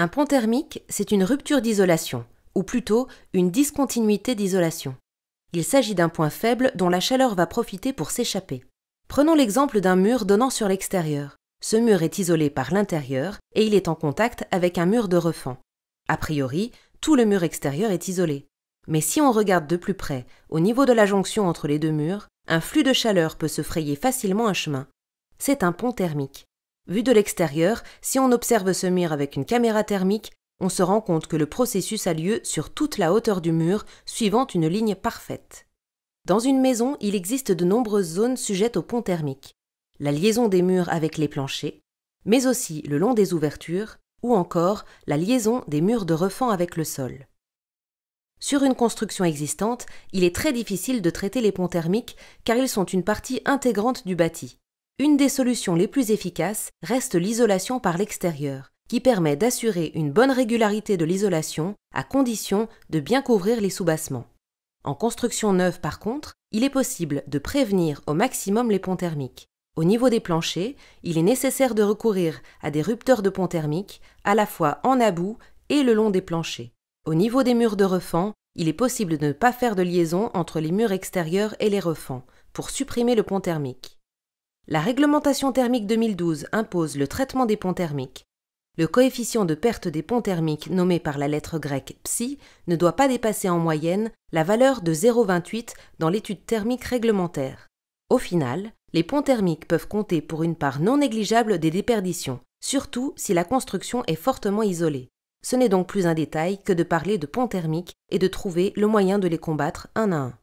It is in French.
Un pont thermique, c'est une rupture d'isolation, ou plutôt une discontinuité d'isolation. Il s'agit d'un point faible dont la chaleur va profiter pour s'échapper. Prenons l'exemple d'un mur donnant sur l'extérieur. Ce mur est isolé par l'intérieur et il est en contact avec un mur de refend. A priori, tout le mur extérieur est isolé. Mais si on regarde de plus près, au niveau de la jonction entre les deux murs, un flux de chaleur peut se frayer facilement un chemin. C'est un pont thermique. Vu de l'extérieur, si on observe ce mur avec une caméra thermique, on se rend compte que le processus a lieu sur toute la hauteur du mur, suivant une ligne parfaite. Dans une maison, il existe de nombreuses zones sujettes aux ponts thermiques. La liaison des murs avec les planchers, mais aussi le long des ouvertures, ou encore la liaison des murs de refend avec le sol. Sur une construction existante, il est très difficile de traiter les ponts thermiques car ils sont une partie intégrante du bâti. Une des solutions les plus efficaces reste l'isolation par l'extérieur, qui permet d'assurer une bonne régularité de l'isolation à condition de bien couvrir les soubassements. En construction neuve par contre, il est possible de prévenir au maximum les ponts thermiques. Au niveau des planchers, il est nécessaire de recourir à des rupteurs de ponts thermiques, à la fois en about et le long des planchers. Au niveau des murs de refend, il est possible de ne pas faire de liaison entre les murs extérieurs et les refends, pour supprimer le pont thermique. La réglementation thermique 2012 impose le traitement des ponts thermiques. Le coefficient de perte des ponts thermiques nommé par la lettre grecque psi ne doit pas dépasser en moyenne la valeur de 0,28 dans l'étude thermique réglementaire. Au final, les ponts thermiques peuvent compter pour une part non négligeable des déperditions, surtout si la construction est fortement isolée. Ce n'est donc plus un détail que de parler de ponts thermiques et de trouver le moyen de les combattre un à un.